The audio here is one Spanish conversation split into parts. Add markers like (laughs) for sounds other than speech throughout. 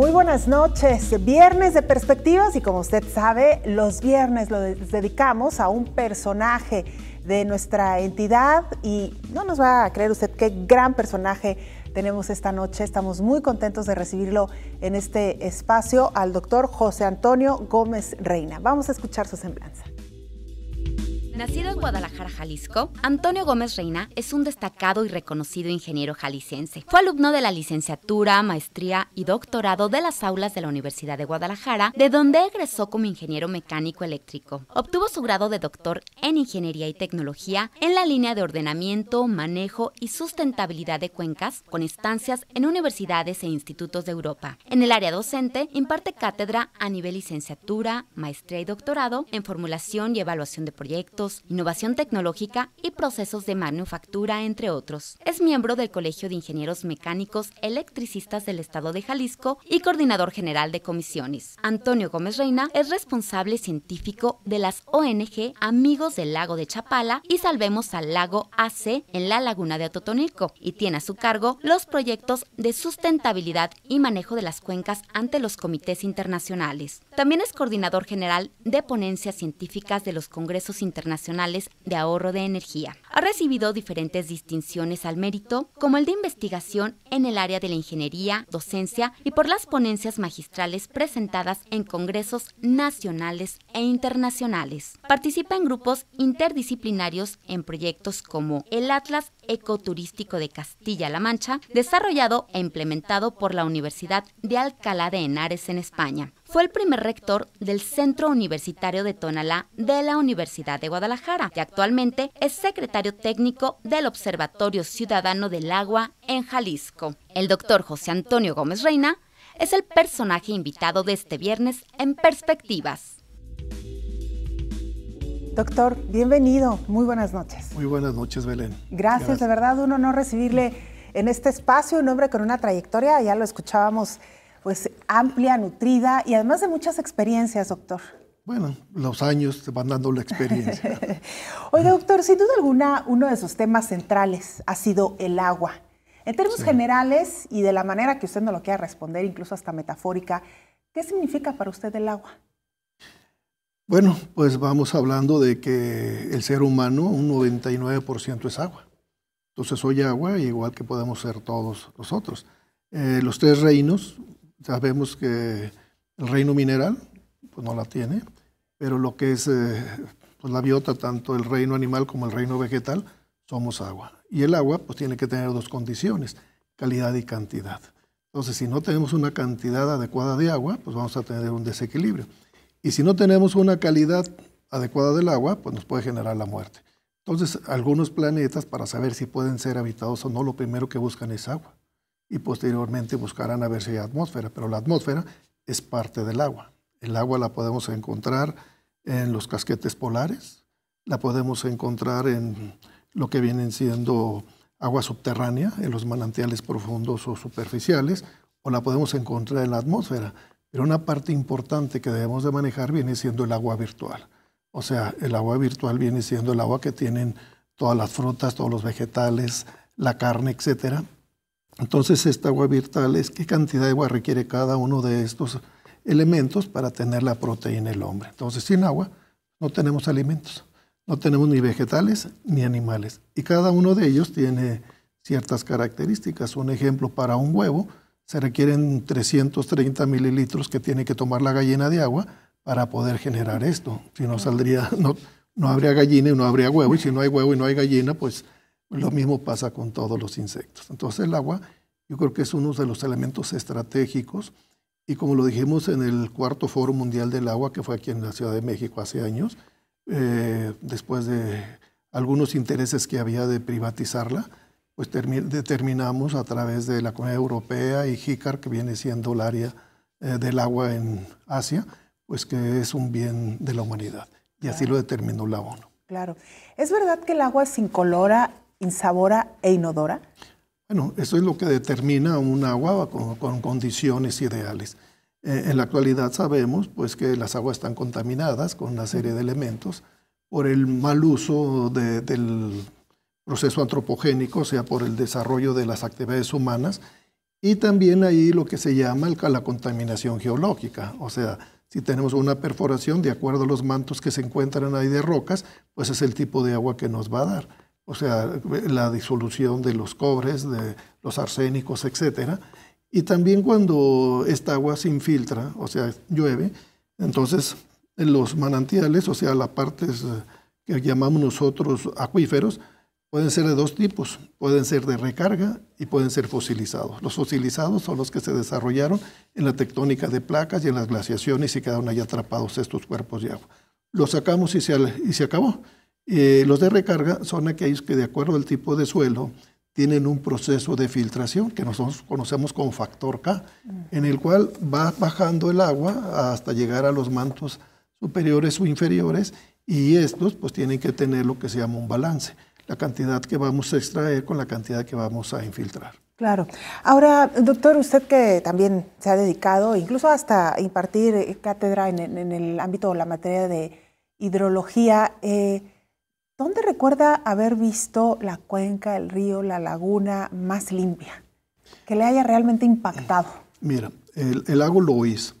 Muy buenas noches. Viernes de perspectivas y como usted sabe, los viernes los dedicamos a un personaje de nuestra entidad y no nos va a creer usted qué gran personaje tenemos esta noche. Estamos muy contentos de recibirlo en este espacio al doctor José Antonio Gómez Reina. Vamos a escuchar su semblanza. Nacido en Guadalajara, Jalisco, Antonio Gómez Reina es un destacado y reconocido ingeniero jalisciense. Fue alumno de la licenciatura, maestría y doctorado de las aulas de la Universidad de Guadalajara, de donde egresó como ingeniero mecánico eléctrico. Obtuvo su grado de doctor en ingeniería y tecnología en la línea de ordenamiento, manejo y sustentabilidad de cuencas, con estancias en universidades e institutos de Europa. En el área docente, imparte cátedra a nivel licenciatura, maestría y doctorado en formulación y evaluación de proyectos innovación tecnológica y procesos de manufactura, entre otros. Es miembro del Colegio de Ingenieros Mecánicos Electricistas del Estado de Jalisco y coordinador general de comisiones. Antonio Gómez Reina es responsable científico de las ONG Amigos del Lago de Chapala y Salvemos al Lago AC en la Laguna de Atotonilco y tiene a su cargo los proyectos de sustentabilidad y manejo de las cuencas ante los comités internacionales. También es coordinador general de ponencias científicas de los congresos internacionales de ahorro de energía. Ha recibido diferentes distinciones al mérito, como el de investigación en el área de la ingeniería, docencia y por las ponencias magistrales presentadas en congresos nacionales e internacionales. Participa en grupos interdisciplinarios en proyectos como el Atlas Ecoturístico de Castilla-La Mancha, desarrollado e implementado por la Universidad de Alcalá de Henares en España. Fue el primer rector del Centro Universitario de Tonalá de la Universidad de Guadalajara y actualmente es secretario técnico del Observatorio Ciudadano del Agua en Jalisco. El doctor José Antonio Gómez Reina es el personaje invitado de este viernes en Perspectivas. Doctor, bienvenido. Muy buenas noches. Muy buenas noches, Belén. Gracias, de verdad, un honor recibirle en este espacio, un hombre con una trayectoria, ya lo escuchábamos, pues amplia, nutrida y además de muchas experiencias, doctor. Bueno, los años te van dando la experiencia. (laughs) Oiga, doctor, sin duda alguna, uno de sus temas centrales ha sido el agua. En términos generales y de la manera que usted no lo quiera responder, incluso hasta metafórica, ¿qué significa para usted el agua? Bueno, pues vamos hablando de que el ser humano, un 99% es agua. Entonces soy agua, igual que podemos ser todos nosotros. Eh, los tres reinos, sabemos que el reino mineral, pues no la tiene, pero lo que es eh, pues, la biota, tanto el reino animal como el reino vegetal, somos agua. Y el agua, pues tiene que tener dos condiciones, calidad y cantidad. Entonces, si no tenemos una cantidad adecuada de agua, pues vamos a tener un desequilibrio. Y si no tenemos una calidad adecuada del agua, pues nos puede generar la muerte. Entonces, algunos planetas, para saber si pueden ser habitados o no, lo primero que buscan es agua. Y posteriormente buscarán a ver si hay atmósfera, pero la atmósfera es parte del agua. El agua la podemos encontrar en los casquetes polares, la podemos encontrar en lo que vienen siendo agua subterránea, en los manantiales profundos o superficiales, o la podemos encontrar en la atmósfera. Pero una parte importante que debemos de manejar viene siendo el agua virtual. O sea, el agua virtual viene siendo el agua que tienen todas las frutas, todos los vegetales, la carne, etc. Entonces, esta agua virtual es qué cantidad de agua requiere cada uno de estos elementos para tener la proteína el hombre. Entonces, sin agua no tenemos alimentos, no tenemos ni vegetales ni animales. Y cada uno de ellos tiene ciertas características. Un ejemplo para un huevo, se requieren 330 mililitros que tiene que tomar la gallina de agua para poder generar esto. Si no saldría, (laughs) no, no habría gallina y no habría huevo, y si no hay huevo y no hay gallina, pues lo mismo pasa con todos los insectos. Entonces el agua yo creo que es uno de los elementos estratégicos y como lo dijimos en el cuarto Foro Mundial del Agua que fue aquí en la Ciudad de México hace años, eh, después de algunos intereses que había de privatizarla, pues determinamos a través de la Comunidad Europea y JICAR, que viene siendo el área eh, del agua en Asia, pues que es un bien de la humanidad. Y así lo determinó la ONU. Claro. ¿Es verdad que el agua es incolora, insabora e inodora? Bueno, eso es lo que determina un agua con, condiciones ideales. Eh, en la actualidad sabemos pues, que las aguas están contaminadas con una serie de elementos por el mal uso del proceso antropogénico, o sea, por el desarrollo de las actividades humanas, y también ahí lo que se llama la contaminación geológica, o sea, si tenemos una perforación de acuerdo a los mantos que se encuentran ahí de rocas, pues es el tipo de agua que nos va a dar. O sea, la disolución de los cobres, de los arsénicos, etc. Y también cuando esta agua se infiltra, o sea, llueve, entonces en los manantiales, o sea, las partes eh, que llamamos nosotros acuíferos, Pueden ser de dos tipos, pueden ser de recarga y pueden ser fosilizados. Los fosilizados son los que se desarrollaron en la tectónica de placas y en las glaciaciones y quedaron ahí atrapados estos cuerpos de agua. Los sacamos y se, y se acabó. Eh, los de recarga son aquellos que de acuerdo al tipo de suelo tienen un proceso de filtración que nosotros conocemos como factor K, mm. en el cual va bajando el agua hasta llegar a los mantos superiores o inferiores y estos pues tienen que tener lo que se llama un balance la cantidad que vamos a extraer con la cantidad que vamos a infiltrar. Claro. Ahora, doctor, usted que también se ha dedicado incluso hasta impartir cátedra en, el ámbito de la materia de hidrología, eh, ¿dónde recuerda haber visto la cuenca, el río, la laguna más limpia? Que le haya realmente impactado. Mira, el, el lago Lois,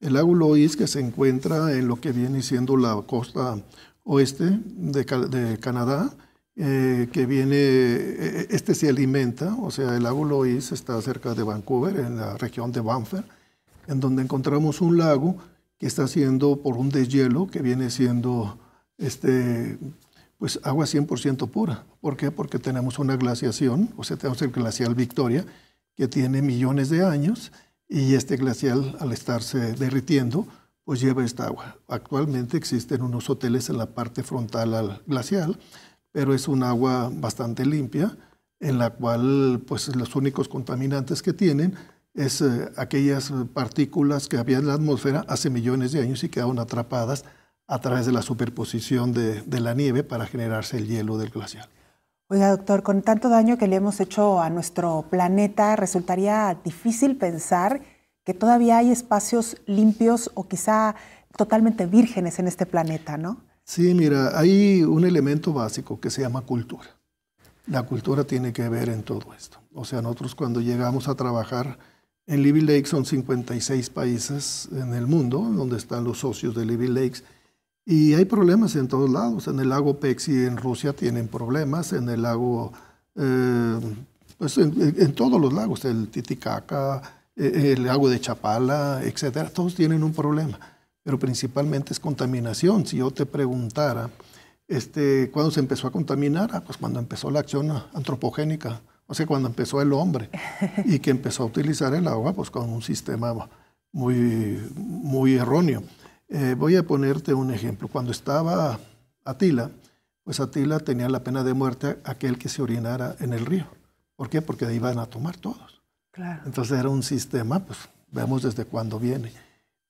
el lago Lois que se encuentra en lo que viene siendo la costa oeste de, de Canadá, eh, que viene, eh, este se alimenta, o sea, el lago Lois está cerca de Vancouver, en la región de Banfer, en donde encontramos un lago que está siendo por un deshielo que viene siendo este, pues agua 100% pura. ¿Por qué? Porque tenemos una glaciación, o sea, tenemos el glacial Victoria, que tiene millones de años, y este glacial, al estarse derritiendo, pues lleva esta agua. Actualmente existen unos hoteles en la parte frontal al glacial, pero es un agua bastante limpia, en la cual pues, los únicos contaminantes que tienen es eh, aquellas partículas que había en la atmósfera hace millones de años y quedaron atrapadas a través de la superposición de, de la nieve para generarse el hielo del glacial. Oiga, doctor, con tanto daño que le hemos hecho a nuestro planeta, resultaría difícil pensar que todavía hay espacios limpios o quizá totalmente vírgenes en este planeta, ¿no? Sí, mira, hay un elemento básico que se llama cultura. La cultura tiene que ver en todo esto. O sea, nosotros cuando llegamos a trabajar en Libby Lake son 56 países en el mundo donde están los socios de Libby Lakes y hay problemas en todos lados. En el lago Pexi en Rusia tienen problemas, en el lago, eh, pues en, todos los lagos, el Titicaca, eh, el lago de Chapala, etcétera, todos tienen un problema pero principalmente es contaminación. Si yo te preguntara, este, ¿cuándo se empezó a contaminar? Ah, pues cuando empezó la acción antropogénica, o sea, cuando empezó el hombre (laughs) y que empezó a utilizar el agua pues con un sistema muy, muy erróneo. Eh, voy a ponerte un ejemplo. Cuando estaba Atila, pues Atila tenía la pena de muerte aquel que se orinara en el río. ¿Por qué? Porque iban a tomar todos. Claro. Entonces era un sistema, pues veamos desde cuándo viene.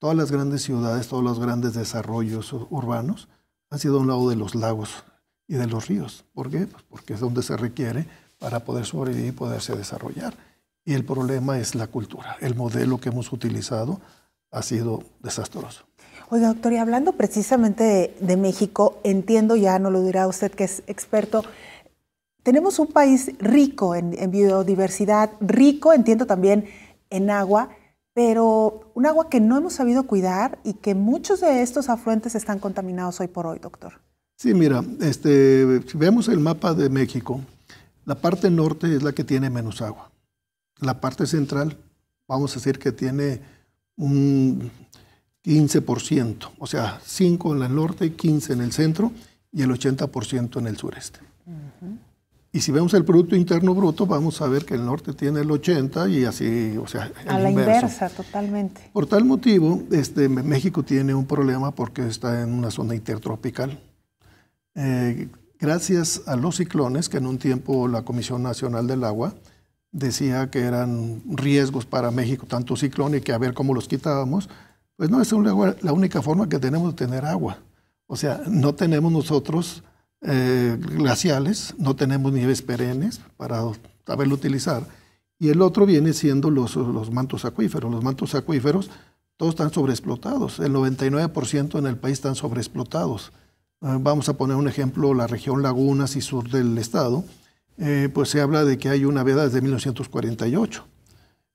Todas las grandes ciudades, todos los grandes desarrollos urbanos han sido a un lado de los lagos y de los ríos. ¿Por qué? Pues porque es donde se requiere para poder sobrevivir y poderse desarrollar. Y el problema es la cultura. El modelo que hemos utilizado ha sido desastroso. Oiga, doctor, y hablando precisamente de, México, entiendo, ya no lo dirá usted que es experto, tenemos un país rico en biodiversidad, rico, entiendo también, en agua, pero un agua que no hemos sabido cuidar y que muchos de estos afluentes están contaminados hoy por hoy, doctor. Sí, mira, este, si vemos el mapa de México, la parte norte es la que tiene menos agua. La parte central, vamos a decir que tiene un 15%, o sea, 5 en el norte, 15 en el centro y el 80% en el sureste. Y si vemos el Producto Interno Bruto, vamos a ver que el norte tiene el 80 y así, o sea, a la inversa, totalmente. Por tal motivo, este, México tiene un problema porque está en una zona intertropical. Eh, gracias a los ciclones, que en un tiempo la Comisión Nacional del Agua decía que eran riesgos para México, tanto ciclón y que a ver cómo los quitábamos, pues no, es la única forma que tenemos de tener agua. O sea, no tenemos nosotros eh, glaciales, no tenemos nieves perennes para saberlo utilizar. Y el otro viene siendo los, los mantos acuíferos. Los mantos acuíferos, todos están sobreexplotados. El 99% en el país están sobreexplotados. Eh, vamos a poner un ejemplo, la región Lagunas y sur del estado. Eh, pues se habla de que hay una veda desde 1948.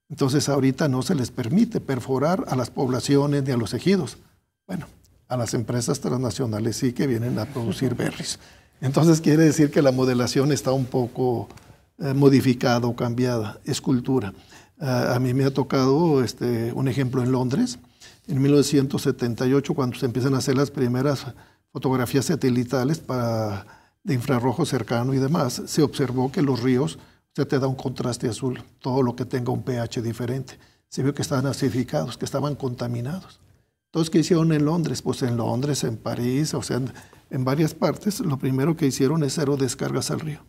Entonces ahorita no se les permite perforar a las poblaciones ni a los ejidos. Bueno, a las empresas transnacionales sí que vienen a producir berries. Entonces quiere decir que la modelación está un poco eh, modificada o cambiada, es cultura. Ah, a mí me ha tocado este, un ejemplo en Londres, en 1978, cuando se empiezan a hacer las primeras fotografías satelitales para, de infrarrojo cercano y demás, se observó que los ríos se te da un contraste azul, todo lo que tenga un pH diferente. Se vio que estaban acidificados, que estaban contaminados. Entonces, ¿qué hicieron en Londres? Pues en Londres, en París, o sea, en, varias partes, lo primero que hicieron es cero descargas al río.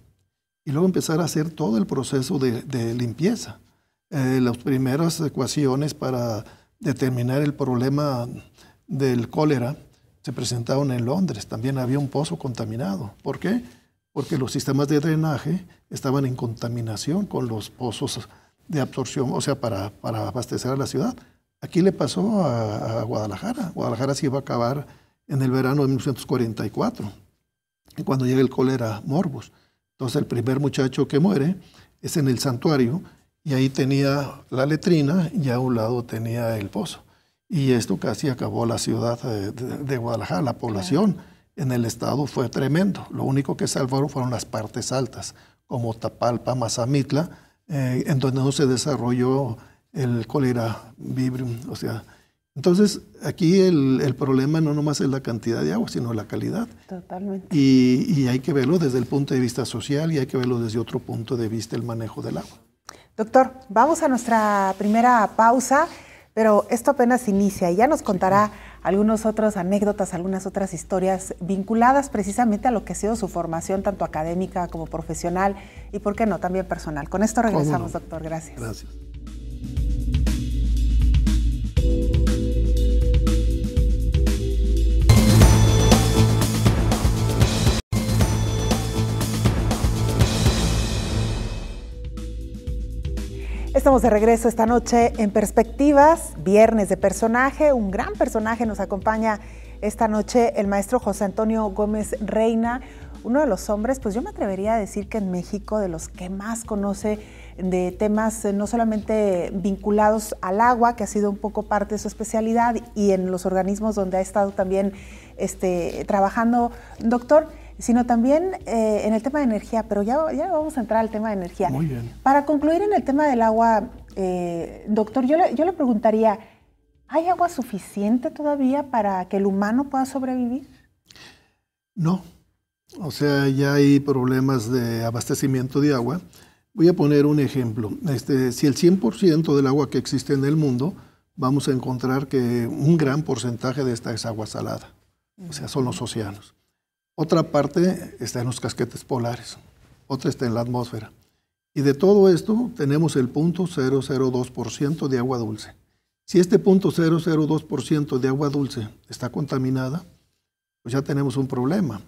Y luego empezar a hacer todo el proceso de, limpieza. Eh, las primeras ecuaciones para determinar el problema del cólera se presentaron en Londres. También había un pozo contaminado. ¿Por qué? Porque los sistemas de drenaje estaban en contaminación con los pozos de absorción, o sea, para abastecer a la ciudad. Aquí le pasó a, Guadalajara. Guadalajara se iba a acabar en el verano de 1944, cuando llega el cólera morbus. Entonces el primer muchacho que muere es en el santuario y ahí tenía la letrina y a un lado tenía el pozo. Y esto casi acabó la ciudad de, Guadalajara, la población en el estado fue tremendo. Lo único que salvaron fueron las partes altas, como Tapalpa, Mazamitla, eh, en donde no se desarrolló el cólera vibrium, o sea, entonces, aquí el, problema no nomás es la cantidad de agua, sino la calidad. Totalmente. Y, hay que verlo desde el punto de vista social y hay que verlo desde otro punto de vista, el manejo del agua. Doctor, vamos a nuestra primera pausa, pero esto apenas inicia y ya nos contará algunas otras anécdotas, algunas otras historias vinculadas precisamente a lo que ha sido su formación, tanto académica como profesional y, ¿por qué no?, también personal. Con esto regresamos, doctor. Gracias. Gracias. Estamos de regreso esta noche en Perspectivas, viernes de personaje. Un gran personaje nos acompaña esta noche el maestro José Antonio Gómez Reina, uno de los hombres, pues yo me atrevería a decir que en México de los que más conoce de temas eh, no solamente vinculados al agua, que ha sido un poco parte de su especialidad, y en los organismos donde ha estado también este, trabajando, doctor, sino también eh, en el tema de energía, pero ya, ya vamos a entrar al tema de energía. Muy bien. Para concluir en el tema del agua, eh, doctor, yo le, yo le preguntaría, ¿hay agua suficiente todavía para que el humano pueda sobrevivir? No, o sea, ya hay problemas de abastecimiento de agua. Voy a poner un ejemplo. Este, si el 100% del agua que existe en el mundo, vamos a encontrar que un gran porcentaje de esta es agua salada, o sea, son los océanos. Otra parte está en los casquetes polares, otra está en la atmósfera. Y de todo esto tenemos el 0.002% de agua dulce. Si este 0.002% de agua dulce está contaminada, pues ya tenemos un problema.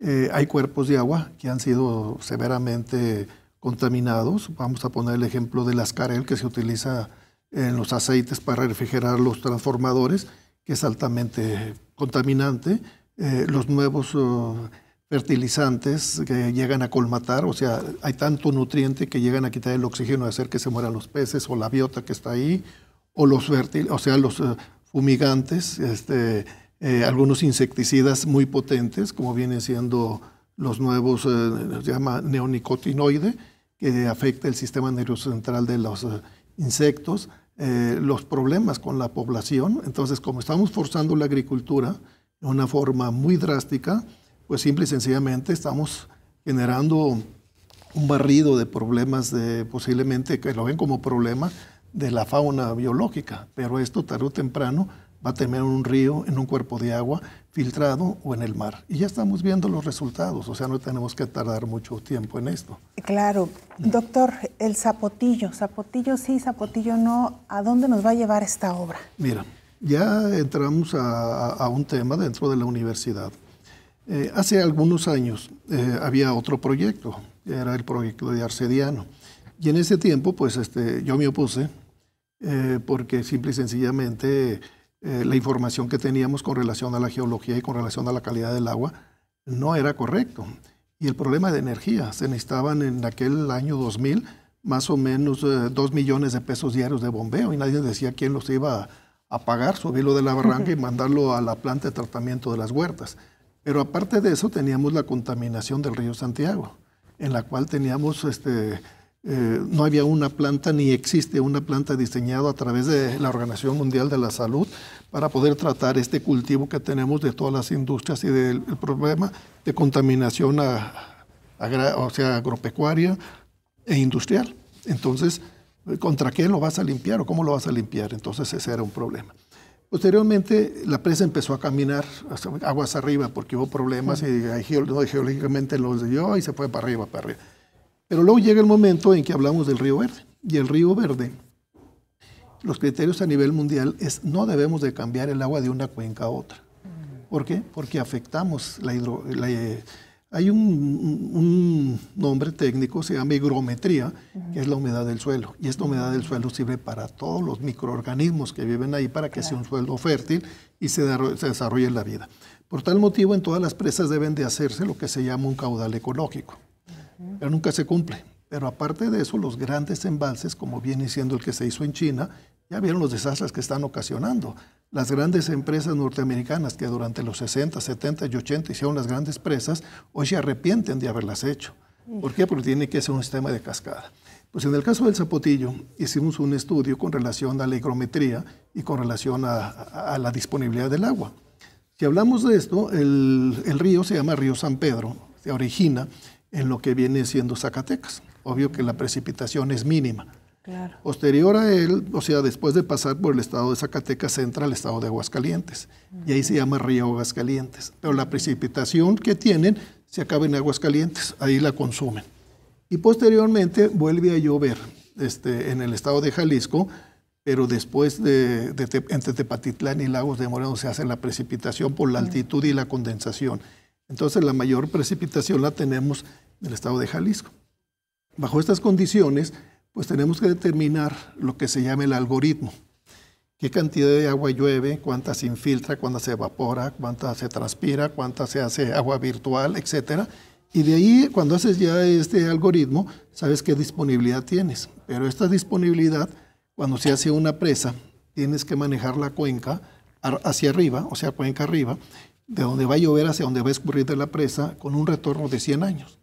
Eh, hay cuerpos de agua que han sido severamente contaminados. Vamos a poner el ejemplo del ascarel que se utiliza en los aceites para refrigerar los transformadores, que es altamente contaminante. Eh, los nuevos oh, fertilizantes que llegan a colmatar, o sea, hay tanto nutriente que llegan a quitar el oxígeno y hacer que se mueran los peces o la biota que está ahí, o los o sea, los eh, fumigantes, este, eh, algunos insecticidas muy potentes, como vienen siendo los nuevos, eh, se llama neonicotinoide, que afecta el sistema nervioso central de los eh, insectos, eh, los problemas con la población. Entonces, como estamos forzando la agricultura de una forma muy drástica, pues simple y sencillamente estamos generando un barrido de problemas de, posiblemente que lo ven como problema de la fauna biológica, pero esto tarde o temprano va a terminar un río, en un cuerpo de agua filtrado o en el mar. Y ya estamos viendo los resultados, o sea, no tenemos que tardar mucho tiempo en esto. Claro. Mm. Doctor, el zapotillo, zapotillo sí, zapotillo no, ¿a dónde nos va a llevar esta obra? Mira, ya entramos a, un tema dentro de la universidad. Eh, hace algunos años eh, había otro proyecto, era el proyecto de Arcediano. Y en ese tiempo, pues este, yo me opuse eh, porque simple y sencillamente eh, la información que teníamos con relación a la geología y con relación a la calidad del agua no era correcto. Y el problema de energía, se necesitaban en aquel año 2000 más o menos eh, dos millones de pesos diarios de bombeo y nadie decía quién los iba a pagar, subirlo de la barranca y mandarlo a la planta de tratamiento de las huertas. Pero aparte de eso teníamos la contaminación del río Santiago, en la cual teníamos este, eh, no había una planta ni existe una planta diseñada a través de la Organización Mundial de la Salud para poder tratar este cultivo que tenemos de todas las industrias y del problema de contaminación agropecuaria e industrial. Entonces, ¿contra qué lo vas a limpiar o cómo lo vas a limpiar? Entonces ese era un problema. Posteriormente, la presa empezó a caminar aguas arriba porque hubo problemas y geológicamente lo desvió y se fue para arriba, para arriba. Pero luego llega el momento en que hablamos del río verde. Y el río verde, los criterios a nivel mundial es no debemos de cambiar el agua de una cuenca a otra. ¿Por qué? Porque afectamos la hidro... Eh, hay un, nombre técnico, se llama higrometría, que es la humedad del suelo. Y esta humedad del suelo sirve para todos los microorganismos que viven ahí para que sea un suelo fértil y se, se, desarrolle la vida. Por tal motivo, en todas las presas deben de hacerse lo que se llama un caudal ecológico pero nunca se cumple. Pero aparte de eso, los grandes embalses, como viene siendo el que se hizo en China, ya vieron los desastres que están ocasionando. Las grandes empresas norteamericanas que durante los 60, 70 y 80 hicieron las grandes presas, hoy se arrepienten de haberlas hecho. ¿Por qué? Porque tiene que ser un sistema de cascada. Pues en el caso del zapotillo hicimos un estudio con relación a la higrometría y con relación a, la disponibilidad del agua. Si hablamos de esto, el, el río se llama Río San Pedro, se origina en lo que viene siendo Zacatecas. Obvio que la precipitación es mínima. Posterior a él, o sea, después de pasar por el estado de Zacatecas, entra al estado de Aguascalientes. Y ahí se llama río Aguascalientes. Pero la precipitación que tienen se acaba en Aguascalientes, ahí la consumen. Y posteriormente vuelve a llover este, en el estado de Jalisco, pero después de, entre Tepatitlán y Lagos de Moreno se hace la precipitación por la altitud y la condensación. Entonces la mayor precipitación la tenemos en el estado de Jalisco. Bajo estas condiciones, pues tenemos que determinar lo que se llama el algoritmo. ¿Qué cantidad de agua llueve? ¿Cuánta se infiltra? ¿Cuánta se evapora? ¿Cuánta se transpira? ¿Cuánta se hace agua virtual? Etcétera. Y de ahí, cuando haces ya este algoritmo, sabes qué disponibilidad tienes. Pero esta disponibilidad, cuando se hace una presa, tienes que manejar la cuenca hacia arriba, o sea, cuenca arriba, de donde va a llover hacia donde va a escurrir de la presa con un retorno de 100 años.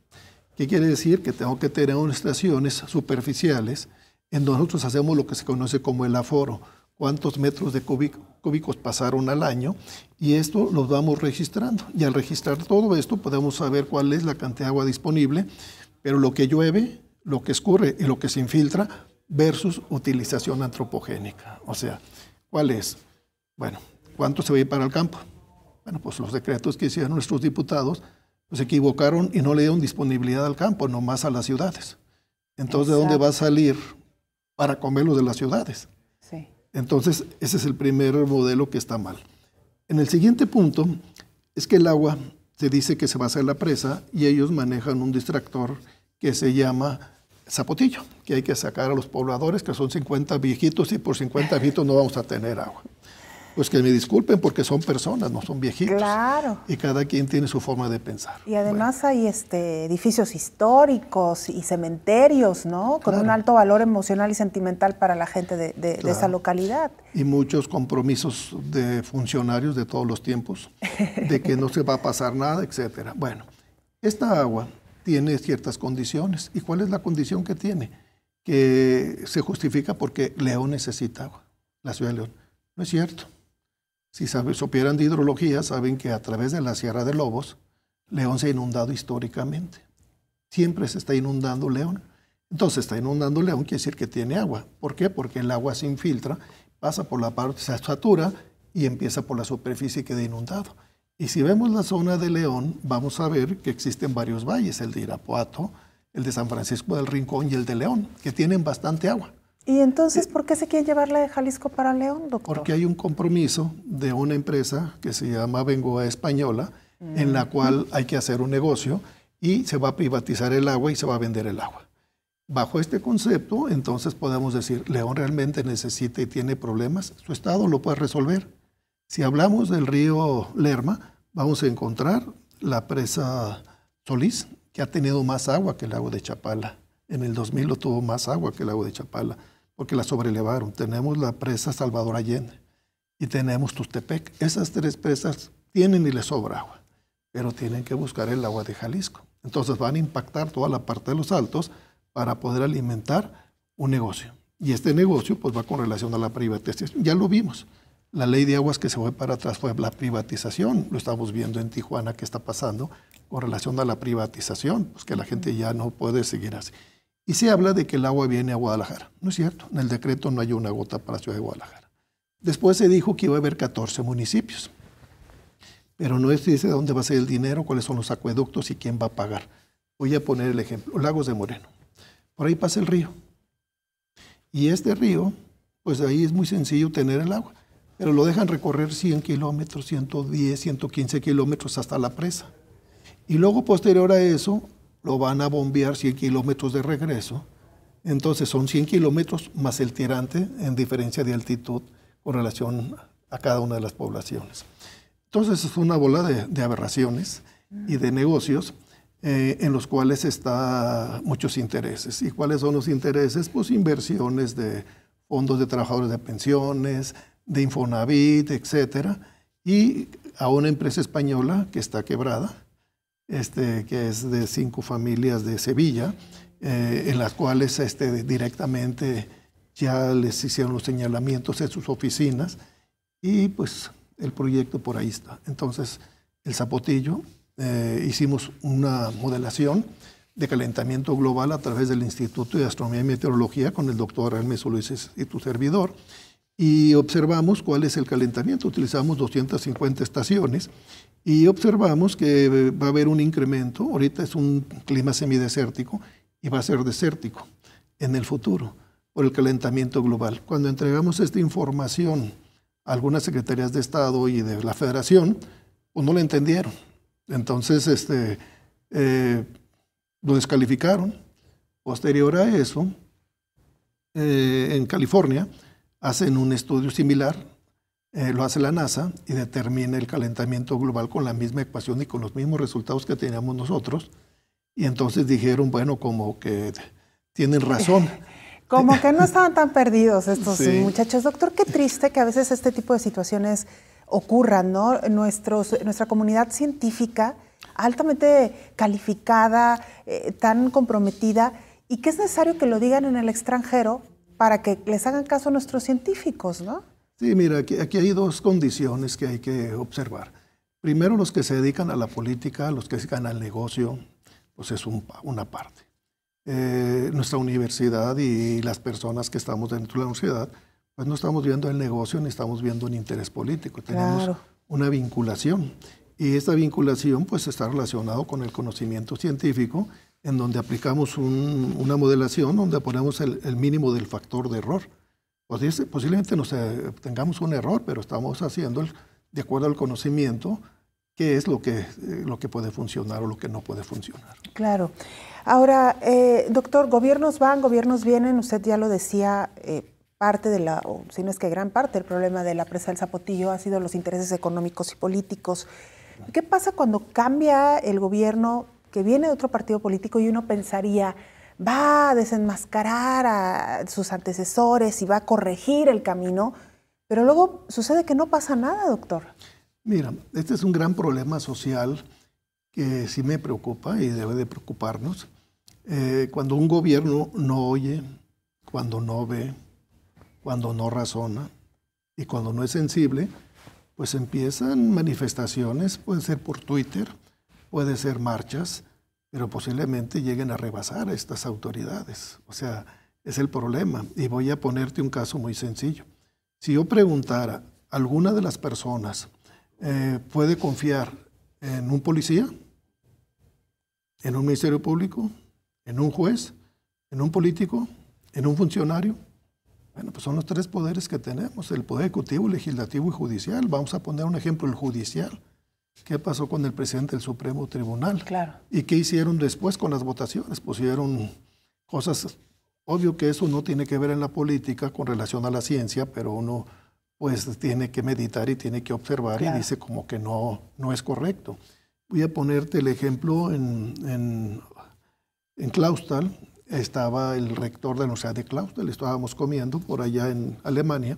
¿Qué quiere decir? Que tengo que tener unas estaciones superficiales en donde nosotros hacemos lo que se conoce como el aforo, cuántos metros de cúbicos pasaron al año y esto lo vamos registrando. Y al registrar todo esto podemos saber cuál es la cantidad de agua disponible, pero lo que llueve, lo que escurre y lo que se infiltra versus utilización antropogénica. O sea, ¿cuál es? Bueno, ¿cuánto se va a ir para el campo? Bueno, pues los decretos que hicieron nuestros diputados se pues, equivocaron y no le dieron disponibilidad al campo, nomás a las ciudades. Entonces, ¿de dónde va a salir para comer los de las ciudades? Entonces, ese es el primer modelo que está mal. En el siguiente punto es que el agua se dice que se va a hacer la presa y ellos manejan un distractor que se llama zapotillo, que hay que sacar a los pobladores, que son 50 viejitos y por 50 viejitos no vamos a tener agua pues que me disculpen porque son personas, no son viejitos. Claro. Y cada quien tiene su forma de pensar. Y además hay este, edificios históricos y cementerios, ¿no? Con un alto valor emocional y sentimental para la gente de, esa localidad. Y muchos compromisos de funcionarios de todos los tiempos, de que no se va a pasar nada, etcétera. Bueno, esta agua tiene ciertas condiciones. ¿Y cuál es la condición que tiene? Que se justifica porque León necesita agua, la ciudad de León. No es cierto. Si supieran de hidrología, saben que a través de la Sierra de Lobos, León se ha inundado históricamente. Siempre se está inundando León. Entonces está inundando León, quiere decir que tiene agua. ¿Por qué? Porque el agua se infiltra, pasa por la parte, se satura y empieza por la superficie que queda inundado. Y si vemos la zona de León, vamos a ver que existen varios valles, el de Irapuato, el de San Francisco del Rincón y el de León, que tienen bastante agua. ¿Y entonces por qué se quiere llevarla de Jalisco para León, doctor? Porque hay un compromiso de una empresa que se llama Bengoa Española, en la mm. cual hay que hacer un negocio y se va a privatizar el agua y se va a vender el agua. Bajo este concepto, entonces podemos decir, León realmente necesita y tiene problemas, su estado lo puede resolver. Si hablamos del río Lerma, vamos a encontrar la presa Solís, que ha tenido más agua que el lago de Chapala. En el 2000 lo tuvo más agua que el lago de Chapala porque la sobrelevaron. Tenemos la presa Salvador Allende y tenemos Tustepec. Esas tres presas tienen y les sobra agua, pero tienen que buscar el agua de Jalisco. Entonces van a impactar toda la parte de los altos para poder alimentar un negocio. Y este negocio pues va con relación a la privatización. Ya lo vimos. La ley de aguas que se fue para atrás fue la privatización. Lo estamos viendo en Tijuana que está pasando con relación a la privatización, pues que la gente ya no puede seguir así. Y se habla de que el agua viene a Guadalajara. No es cierto, en el decreto no hay una gota para la ciudad de Guadalajara. Después se dijo que iba a haber 14 municipios. Pero no se dice dónde va a ser el dinero, cuáles son los acueductos y quién va a pagar. Voy a poner el ejemplo, Lagos de Moreno. Por ahí pasa el río. Y este río, pues ahí es muy sencillo tener el agua. Pero lo dejan recorrer 100 kilómetros, 110, 115 kilómetros hasta la presa. Y luego posterior a eso lo van a bombear 100 kilómetros de regreso. Entonces son 100 kilómetros más el tirante en diferencia de altitud con relación a cada una de las poblaciones. Entonces es una bola de, aberraciones y de negocios eh, en los cuales está muchos intereses. ¿Y cuáles son los intereses? Pues inversiones de fondos de trabajadores de pensiones, de Infonavit, etcétera, y a una empresa española que está quebrada, este, que es de cinco familias de Sevilla, eh, en las cuales este, directamente ya les hicieron los señalamientos en sus oficinas y pues el proyecto por ahí está. Entonces, el zapotillo, eh, hicimos una modelación de calentamiento global a través del Instituto de Astronomía y Meteorología con el doctor Hermes Luis y tu servidor y observamos cuál es el calentamiento. Utilizamos 250 estaciones y observamos que eh, va a haber un incremento. Ahorita es un clima semidesértico y va a ser desértico en el futuro por el calentamiento global. Cuando entregamos esta información a algunas secretarías de Estado y de la Federación, pues no la entendieron. Entonces, este, eh, lo descalificaron. Posterior a eso, eh, en California hacen un estudio similar eh, lo hace la NASA y determina el calentamiento global con la misma ecuación y con los mismos resultados que teníamos nosotros. Y entonces dijeron, bueno, como que tienen razón. (laughs) como que no estaban tan perdidos estos muchachos. Doctor, qué triste que a veces este tipo de situaciones ocurran, ¿no? nuestra comunidad científica, altamente calificada, eh, tan comprometida, y que es necesario que lo digan en el extranjero para que les hagan caso a nuestros científicos, ¿no? Sí, mira, aquí, aquí, hay dos condiciones que hay que observar. Primero, los que se dedican a la política, los que se dedican al negocio, pues es una parte. Eh, nuestra universidad y las personas que estamos dentro de la universidad, pues no estamos viendo el negocio ni estamos viendo un interés político. Tenemos una vinculación. Y esta vinculación pues está relacionado con el conocimiento científico, en donde aplicamos una modelación, donde ponemos el mínimo del factor de error. Pues posiblemente nos, eh, tengamos un error, pero estamos haciendo de acuerdo al conocimiento qué es lo que, eh, lo que puede funcionar o lo que no puede funcionar. Claro. Ahora, eh, doctor, gobiernos van, gobiernos vienen, usted ya lo decía, parte de la, o si no es que gran parte el problema de la presa del Zapotillo ha sido los intereses económicos y políticos. ¿Qué pasa cuando cambia el gobierno que viene de otro partido político y uno pensaría, va a desenmascarar a sus antecesores y va a corregir el camino, pero luego sucede que no pasa nada, doctor. Mira, este es un gran problema social que sí me preocupa y debe de preocuparnos. Eh, cuando un gobierno no oye, cuando no ve, cuando no razona y cuando no es sensible, pues empiezan manifestaciones, puede ser por Twitter, puede ser marchas, pero posiblemente lleguen a rebasar a estas autoridades. O sea, es el problema. Y voy a ponerte un caso muy sencillo. Si yo preguntara, ¿alguna de las personas eh, puede confiar en un policía, en un ministerio público, en un juez, en un político, en un funcionario? Bueno, pues son los tres poderes que tenemos, el poder ejecutivo, legislativo y judicial. Vamos a poner un ejemplo, el judicial. ¿Qué pasó con el presidente del Supremo Tribunal? Claro. ¿Y qué hicieron después con las votaciones? Pusieron cosas. Obvio que eso no tiene que ver en la política con relación a la ciencia, pero uno pues tiene que meditar y tiene que observar y dice como que no, no es correcto. Voy a ponerte el ejemplo en, en, en estaba el rector de la Universidad de Claustal, estábamos comiendo por allá en Alemania,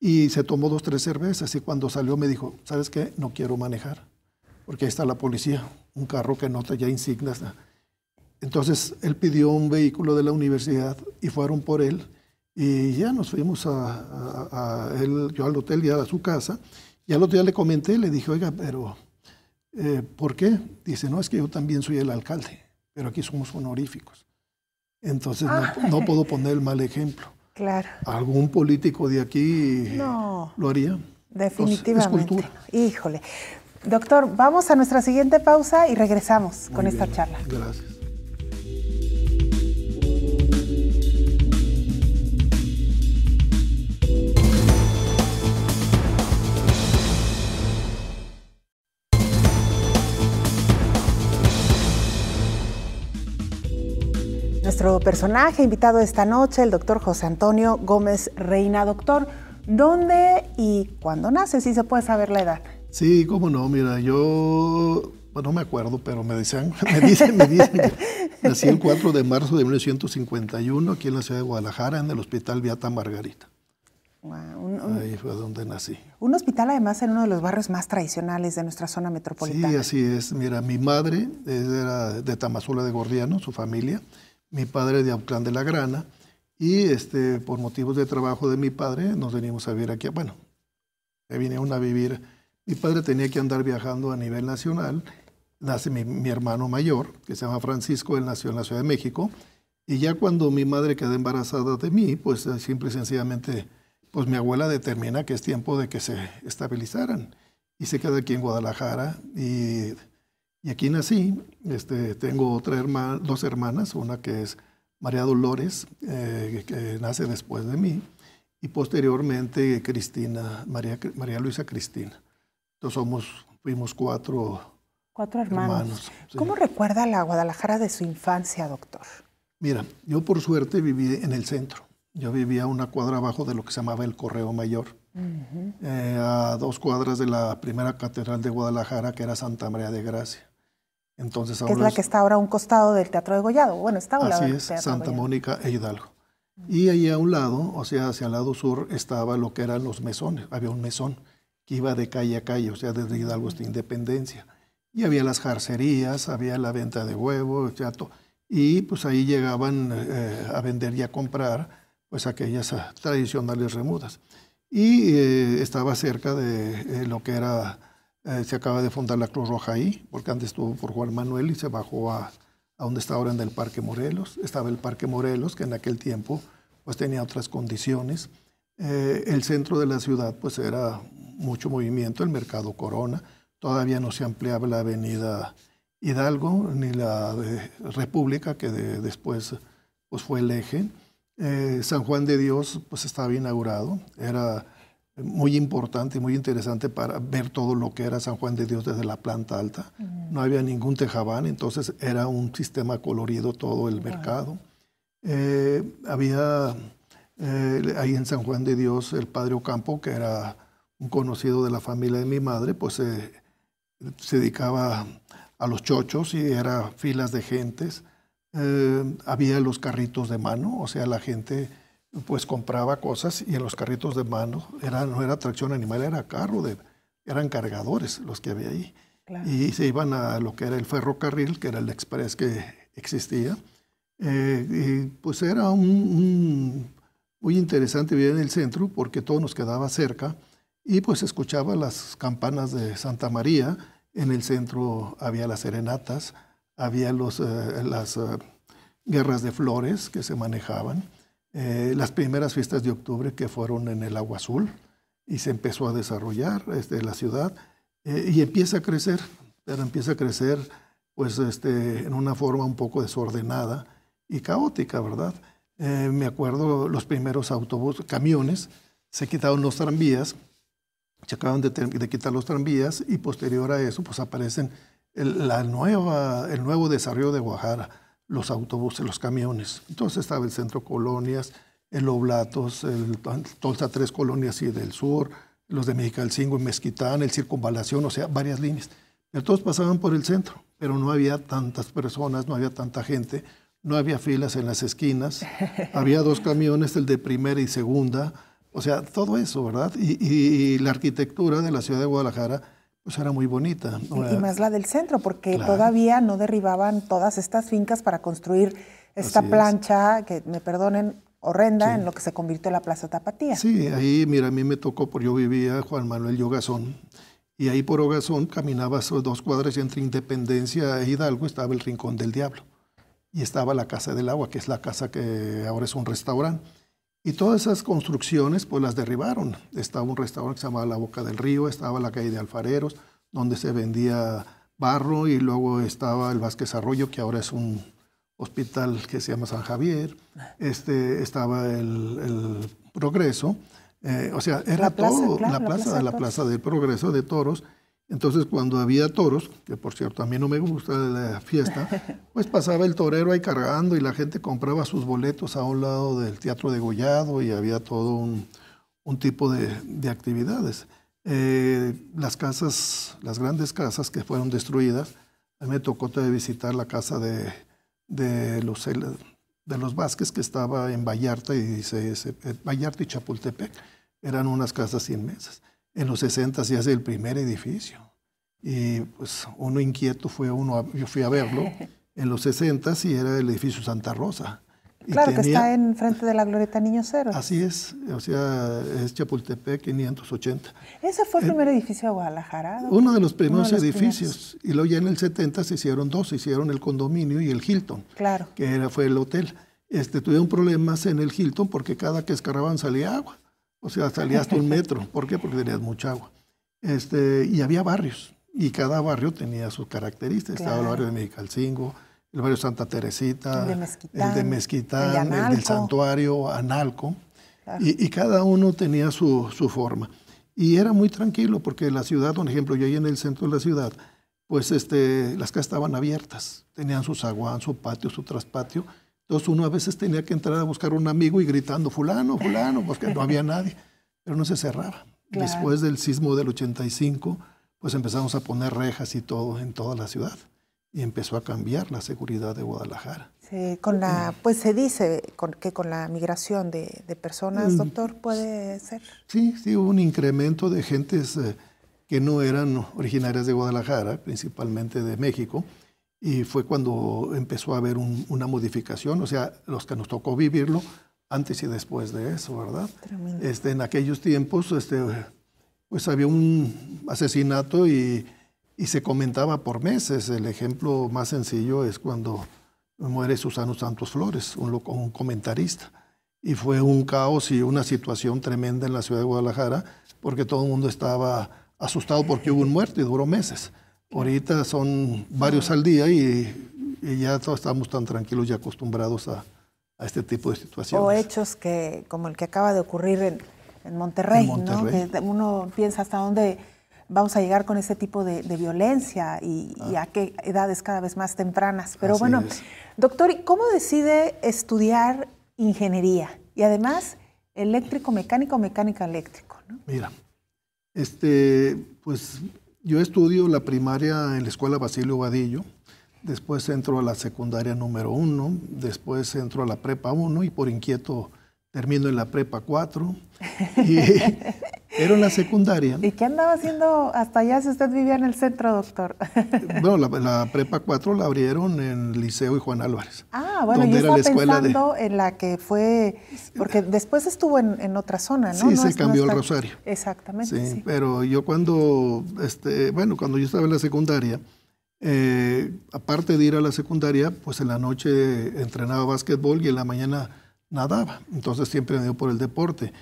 y se tomó dos, tres cervezas y cuando salió me dijo, ¿sabes qué? No quiero manejar, porque ahí está la policía, un carro que no ya insignias. Entonces él pidió un vehículo de la universidad y fueron por él y ya nos fuimos a, él, yo al hotel y a su casa. Y al otro día le comenté, le dije, oiga, pero eh, ¿por qué? Dice, no, es que yo también soy el alcalde, pero aquí somos honoríficos. Entonces no, no puedo poner el mal ejemplo. Claro. ¿Algún político de aquí lo haría? Definitivamente. Híjole. Doctor, vamos a nuestra siguiente pausa y regresamos con esta charla. Gracias. nuestro personaje invitado esta noche, el doctor José Antonio Gómez Reina. Doctor, ¿dónde y cuándo nace? Si se puede saber la edad. Sí, cómo no, mira, yo no me acuerdo, pero me dicen, (laughs) me dicen, me dicen nací el 4 de marzo de 1951 aquí en la ciudad de Guadalajara, en el Hospital Viata Margarita. Wow, Ahí fue donde nací. Un hospital además en uno de los barrios más tradicionales de nuestra zona metropolitana. Sí, así es. Mira, mi madre era de Tamazula de Gordiano, su familia, mi padre de Auclán de la Grana, y este, por motivos de trabajo de mi padre nos venimos a vivir aquí. Bueno, me vinieron a vivir. Mi padre tenía que andar viajando a nivel nacional. Nace mi, hermano mayor, que se llama Francisco, él nació en la Ciudad de México. Y ya cuando mi madre queda embarazada de mí, pues eh, simple y sencillamente, pues mi abuela determina que es tiempo de que se estabilizaran. Y se queda aquí en Guadalajara y y aquí nací, este, tengo otra hermana, dos hermanas, una que es María Dolores, eh, que nace después de mí, y posteriormente Cristina, María, Luisa Cristina. Entonces somos, fuimos cuatro, cuatro hermanos. ¿Cómo recuerda la Guadalajara de su infancia, doctor? Mira, yo por suerte viví en el centro. Yo vivía una cuadra abajo de lo que se llamaba el Correo Mayor, eh, a dos cuadras de la primera catedral de Guadalajara, que era Santa María de Gracia. Entonces, ahora es la que está ahora a un costado del Teatro de Gollado. Bueno, está a Santa Mónica e Hidalgo. Y ahí a un lado, o sea, hacia el lado sur, estaba lo que eran los mesones. Había un mesón que iba de calle a calle, o sea, desde Hidalgo hasta Independencia. Y había las jarcerías, había la venta de huevos, y pues ahí llegaban eh, a vender y a comprar pues aquellas ah, tradicionales remudas. Y eh, estaba cerca de eh, lo que era eh, se acaba de fundar la Cruz Roja ahí, porque antes estuvo por Juan Manuel y se bajó a, a donde está ahora en el Parque Morelos. Estaba el Parque Morelos, que en aquel tiempo pues tenía otras condiciones. Eh, el centro de la ciudad pues era mucho movimiento, el Mercado Corona. Todavía no se ampliaba la avenida Hidalgo ni la de República, que después pues fue el eje. Eh, San Juan de Dios pues estaba inaugurado. Era muy importante y muy interesante para ver todo lo que era San Juan de Dios desde la planta alta. No había ningún tejabán, entonces era un sistema colorido todo el mercado. Eh, había eh, ahí en San Juan de Dios el padre Ocampo, que era un conocido de la familia de mi madre, pues eh, se dedicaba a los chochos y era filas de gentes. había los carritos de mano, o sea, la gente pues compraba cosas y en los carritos de mano era, no era tracción animal, era carro, de, eran cargadores los que había ahí. Y se iban a lo que era el ferrocarril, que era el express que existía. Eh, y pues era un, muy interesante vivir en el centro porque todo nos quedaba cerca y pues escuchaba las campanas de Santa María. En el centro había las serenatas, había eh, las eh, guerras de flores que se manejaban. Eh, las primeras fiestas de octubre que fueron en el Agua Azul y se empezó a desarrollar este, la ciudad eh, y empieza a crecer, empieza a crecer pues este, en una forma un poco desordenada y caótica, ¿verdad? Eh, me acuerdo los primeros autobuses, camiones, se quitaron los tranvías, se acaban de, quitar los tranvías y posterior a eso pues aparecen la nueva, el nuevo desarrollo de Guajara los autobuses, los camiones. Entonces estaba el centro Colonias, el Oblatos, el Tolsa Tres Colonias y del Sur, los de Mexicalcingo y Mezquitán, el Circunvalación, o sea, varias líneas. Pero todos pasaban por el centro, pero no había tantas personas, no había tanta gente, no había filas en las esquinas, (laughs) había dos camiones, el de primera y segunda, o sea, todo eso, ¿verdad? y la arquitectura de la ciudad de Guadalajara pues era muy bonita. y, más la del centro, porque todavía no derribaban todas estas fincas para construir esta plancha, que me perdonen, horrenda, en lo que se convirtió en la Plaza Tapatía. Sí, ahí, mira, a mí me tocó, porque yo vivía Juan Manuel Yogazón, y ahí por caminaba caminabas dos cuadras entre Independencia e Hidalgo, estaba el Rincón del Diablo, y estaba la Casa del Agua, que es la casa que ahora es un restaurante. Y todas esas construcciones pues las derribaron. Estaba un restaurante que se llamaba La Boca del Río, estaba la calle de Alfareros, donde se vendía barro y luego estaba el Vázquez Arroyo, que ahora es un hospital que se llama San Javier. Este, estaba el, Progreso. Eh, o sea, era todo, la, plaza, la, plaza, la Plaza del Progreso de Toros. Entonces, cuando había toros, que por cierto a mí no me gusta la fiesta, (laughs) pues pasaba el torero ahí cargando y la gente compraba sus boletos a un lado del Teatro de Gollado y había todo un, tipo de, actividades. Eh, las casas, las grandes casas que fueron destruidas, a mí me tocó visitar la casa de, los, de Vázquez que estaba en Vallarta y, eh, Vallarta y Chapultepec. Eran unas casas inmensas en los 60 ya hace el primer edificio. Y pues uno inquieto fue uno, yo fui a verlo (laughs) en los 60 y era el edificio Santa Rosa. claro, que está en frente de la Glorieta Niño Cero. Así es, o sea, es Chapultepec 580. ¿Ese fue el primer edificio de Guadalajara? Uno de los primeros edificios. Y luego ya en el 70 se hicieron dos, se hicieron el condominio y el Hilton, claro. que era, fue el hotel. Este, tuvieron problemas en el Hilton porque cada que escarraban salía agua. O sea, salía hasta un metro. ¿Por qué? Porque tenías mucha agua. Este, y había barrios. Y cada barrio tenía sus características. Estaba el barrio de Mexicalcingo, el barrio Santa Teresita, el de Mezquitán, el, del Santuario, Analco. Y, cada uno tenía su, su forma. Y era muy tranquilo porque la ciudad, por ejemplo, yo ahí en el centro de la ciudad, pues este, las casas estaban abiertas, tenían su zaguán, su patio, su traspatio, entonces uno a veces tenía que entrar a buscar un amigo y gritando, fulano, fulano, porque pues, no había nadie, pero no se cerraba. Después del sismo del 85, pues empezamos a poner rejas y todo en toda la ciudad y empezó a cambiar la seguridad de Guadalajara. Sí, con la, eh. pues se dice que con la migración de, personas, mm. doctor, puede ser. Sí, sí, hubo un incremento de gentes eh, que no eran originarias de Guadalajara, principalmente de México, y fue cuando empezó a haber una modificación, o sea, los que nos tocó vivirlo antes y después de eso, ¿verdad? Este, en aquellos tiempos, este, pues había un asesinato y, se comentaba por meses. El ejemplo más sencillo es cuando muere Susano Santos Flores, un, un comentarista. Y fue un caos y una situación tremenda en la ciudad de Guadalajara, porque todo el mundo estaba asustado porque hubo un muerto y duró meses. Ahorita son varios al día y, ya todos estamos tan tranquilos y acostumbrados a, este tipo de situaciones. O hechos que, como el que acaba de ocurrir en, Monterrey, ¿no? uno piensa hasta dónde vamos a llegar con este tipo de, violencia y, ah. a qué edades cada vez más tempranas. Pero bueno, doctor, ¿y cómo decide estudiar ingeniería? Y además, eléctrico, mecánico, mecánica, eléctrico. ¿no? Mira, este, pues yo estudio la primaria en la escuela Basilio Vadillo, después entro a la secundaria número uno, después entro a la prepa uno y por inquieto termino en la prepa cuatro. (laughs) y, era en la secundaria. ¿Y qué andaba haciendo hasta allá si usted vivía en el centro, doctor? (laughs) bueno, la, prepa 4 la abrieron en el Liceo y Juan Álvarez. Ah, bueno, yo estaba pensando en la que fue, porque después estuvo en, otra zona, ¿no? Sí, se cambió el Rosario. Exactamente. Sí, pero yo cuando, este, bueno, cuando yo estaba en la secundaria, eh, aparte de ir a la secundaria, pues en la noche entrenaba básquetbol y en la mañana nadaba. Entonces siempre me dio por el deporte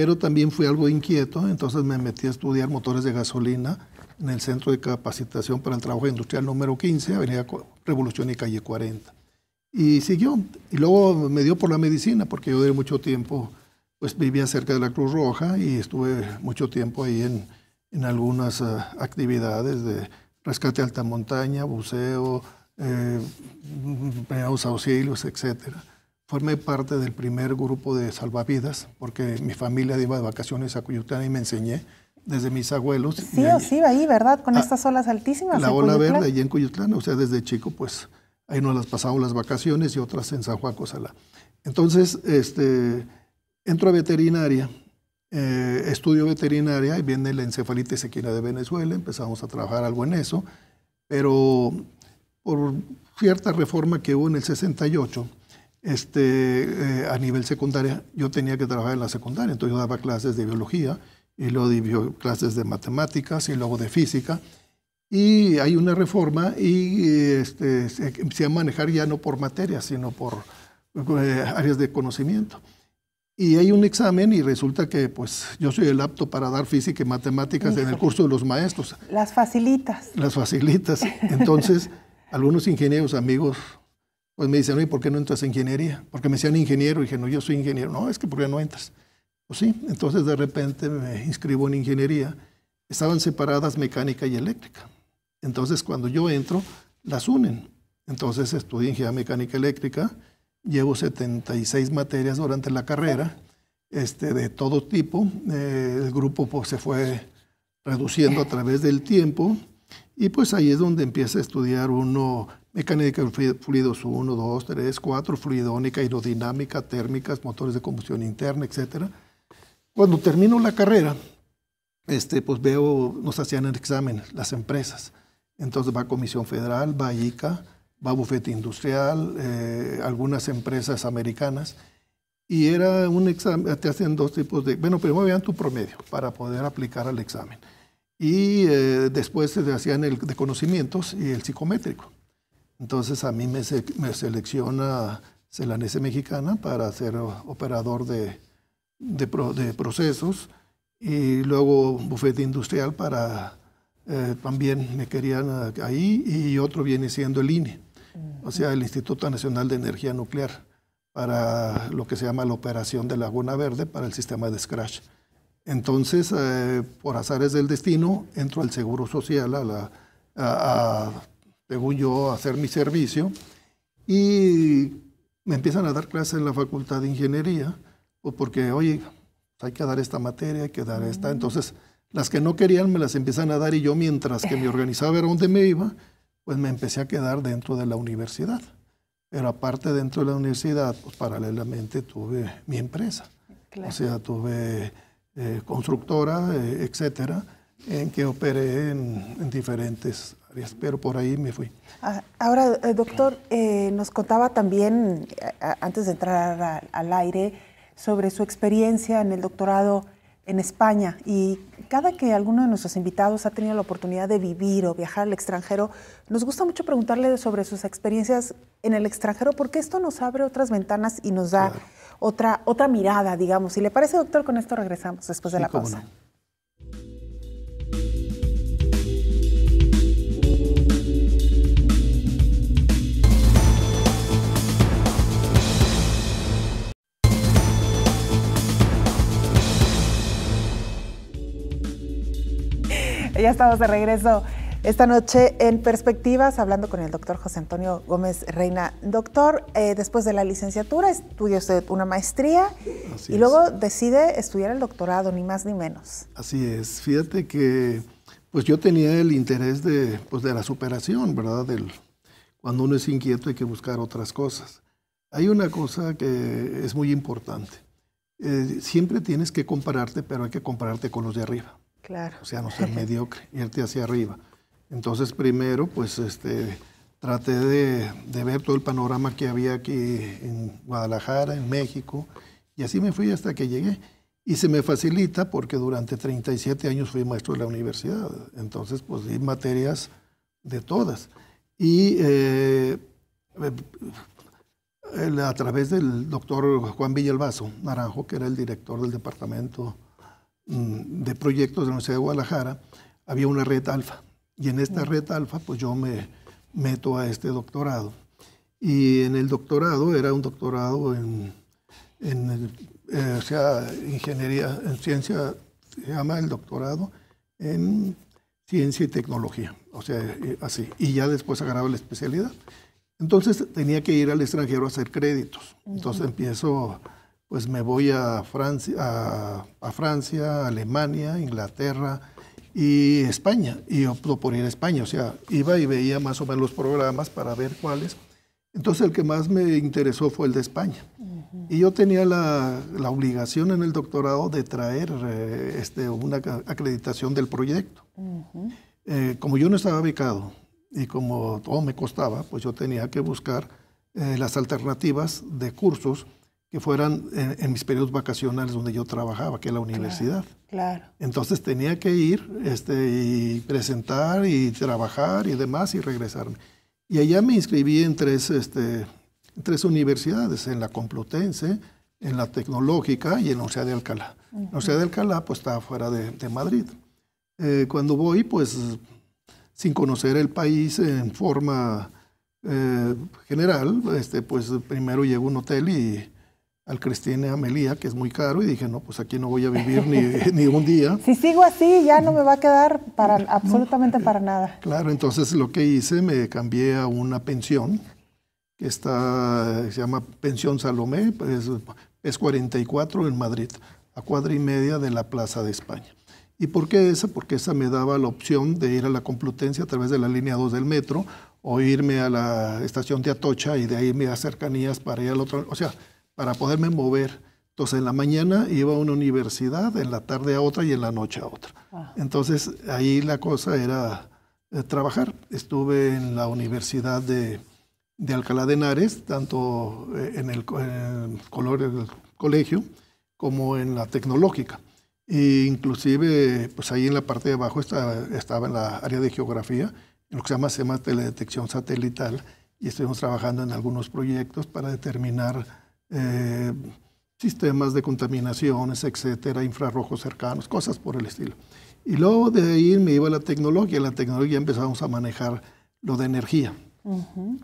pero también fui algo inquieto, entonces me metí a estudiar motores de gasolina en el Centro de Capacitación para el Trabajo Industrial número 15, Avenida Revolución y Calle 40. Y siguió, y luego me dio por la medicina, porque yo de mucho tiempo, pues vivía cerca de la Cruz Roja y estuve mucho tiempo ahí en, en algunas eh, actividades de rescate alta montaña, buceo, eh, mm, mm, mm, eh auxilios, etcétera. Formé parte del primer grupo de salvavidas porque mi familia iba de vacaciones a Cuyutlán y me enseñé desde mis abuelos. Sí, sí, ahí, ¿verdad? Con ah, estas olas altísimas. La ola verde ahí en Cuyutlán, o sea, desde chico, pues ahí nos las pasamos las vacaciones y otras en San Juan Cosalá. Entonces, este, entro a veterinaria, eh, estudio veterinaria y viene la encefalitis equina de Venezuela, empezamos a trabajar algo en eso, pero por cierta reforma que hubo en el 68, este, eh, a nivel secundaria, yo tenía que trabajar en la secundaria, entonces yo daba clases de biología y luego di clases de matemáticas y luego de física. Y hay una reforma y este, se, a manejar ya no por materias, sino por eh, áreas de conocimiento. Y hay un examen y resulta que pues yo soy el apto para dar física y matemáticas en el curso de los maestros. Las facilitas. Las facilitas. Entonces, (laughs) algunos ingenieros amigos pues me dicen, ¿por qué no entras en ingeniería? Porque me decían ingeniero. Y dije, no, yo soy ingeniero. No, es que ¿por qué no entras? Pues sí, entonces de repente me inscribo en ingeniería. Estaban separadas mecánica y eléctrica. Entonces cuando yo entro, las unen. Entonces estudié ingeniería mecánica eléctrica. Llevo 76 materias durante la carrera, este, de todo tipo. Eh, el grupo pues, se fue reduciendo a través del tiempo. Y pues ahí es donde empieza a estudiar uno mecánica de fluidos 1, 2, 3, 4, fluidónica, aerodinámica, térmicas, motores de combustión interna, etc. Cuando termino la carrera, este, pues veo, nos hacían el examen las empresas. Entonces va Comisión Federal, va ICA, va Bufete Industrial, eh, algunas empresas americanas. Y era un examen, te hacen dos tipos de... Bueno, primero vean tu promedio para poder aplicar al examen y eh, después se hacían el de conocimientos y el psicométrico. Entonces a mí me, me selecciona Celanese Mexicana para ser operador de, de, procesos y luego bufete industrial para eh, también me querían eh, ahí y otro viene siendo el INE, mm. o sea, el Instituto Nacional de Energía Nuclear, para lo que se llama la operación de Laguna Verde para el sistema de Scratch. Entonces, eh, por azares del destino, entro al Seguro Social, a la, según yo, a hacer mi servicio, y me empiezan a dar clases en la Facultad de Ingeniería, pues, porque, oye, hay que dar esta materia, hay que dar esta. Mm. Entonces, las que no querían me las empiezan a dar y yo mientras que me (laughs) organizaba a ver dónde me iba, pues me empecé a quedar dentro de la universidad. Pero aparte dentro de la universidad, pues paralelamente tuve mi empresa. O sea, tuve eh, constructora, eh, etcétera, en que operé en, diferentes áreas, pero por ahí me fui. Ah, ahora, eh, doctor, nos contaba también, antes de entrar al aire, sobre su experiencia en el doctorado en España y cada que alguno de nuestros invitados ha tenido la oportunidad de vivir o viajar al extranjero, nos gusta mucho preguntarle sobre sus experiencias en el extranjero porque esto nos abre otras ventanas y nos da otra, otra mirada, digamos. Si le parece, doctor, con esto regresamos después de la pausa. Ya estamos de regreso esta noche en Perspectivas, hablando con el doctor José Antonio Gómez Reina. Doctor, eh, después de la licenciatura estudia usted una maestría y luego decide estudiar el doctorado, ni más ni menos. Así es. Fíjate que pues yo tenía el interés pues, de, la superación, ¿verdad? Del, cuando uno es inquieto hay que buscar otras cosas. Hay una cosa que es muy importante. Eh, siempre tienes que compararte, pero hay que compararte con los de arriba. Claro. O sea, no ser mediocre, (laughs) irte hacia arriba. Entonces, primero, pues este, traté de, ver todo el panorama que había aquí en Guadalajara, en México, y así me fui hasta que llegué. Y se me facilita porque durante 37 años fui maestro de la universidad, entonces pues di materias de todas. Y eh, eh, a través del doctor Juan Villalbazo Naranjo, que era el director del departamento mm, de proyectos de la Universidad de Guadalajara, había una red alfa y en esta red alfa, pues yo me meto a este doctorado. Y en el doctorado, era un doctorado en, eh, o sea, ingeniería, en ciencia, se llama el doctorado en ciencia y tecnología, o sea, eh, así. Y ya después agarraba la especialidad. Entonces tenía que ir al extranjero a hacer créditos. Entonces empiezo, pues me voy a Francia, a, a Francia, Alemania, Inglaterra, y España, y optó por ir España, o sea, iba y veía más o menos los programas para ver cuáles. Entonces el que más me interesó fue el de España. Y yo tenía la, la, obligación en el doctorado de traer eh, este, una acreditación del proyecto. Eh, como yo no estaba ubicado y como todo me costaba, pues yo tenía que buscar eh, las alternativas de cursos que fueran en, mis periodos vacacionales donde yo trabajaba, que es la universidad. Claro, Entonces tenía que ir este, y presentar y trabajar y demás y regresarme. Y allá me inscribí en tres, este, tres universidades, en la Complutense, en la Tecnológica y en la Universidad de Alcalá. La Universidad de Alcalá pues estaba fuera de, de Madrid. Eh, cuando voy pues sin conocer el país en forma eh, general, este, pues primero llego a un hotel y al Cristina Amelía, que es muy caro, y dije, no, pues aquí no voy a vivir ni, (laughs) ni un día. Si sigo así, ya no me va a quedar para absolutamente para nada. (laughs) Claro, entonces lo que hice, me cambié a una pensión, que está, se llama Pensión Salomé, pues, es 44 en Madrid, a cuadra y media de la Plaza de España. ¿Y por qué esa? Porque esa me daba la opción de ir a la Complutense a través de la línea 2 del metro o irme a la estación de Atocha y de ahí me da cercanías para ir al otro. O sea, para poderme mover. Entonces en la mañana iba a una universidad, en la tarde a otra y en la noche a otra. Ah. Entonces ahí la cosa era eh, trabajar. Estuve en la universidad de, Alcalá de Henares, tanto eh, en el, color del colegio como en la tecnológica. E inclusive, pues ahí en la parte de abajo estaba en la área de geografía, en lo que se llama, se llama teledetección satelital, y estuvimos trabajando en algunos proyectos para determinar eh, sistemas de contaminaciones, etcétera, infrarrojos cercanos, cosas por el estilo. Y luego de ahí me iba la tecnología. La tecnología empezamos a manejar lo de energía.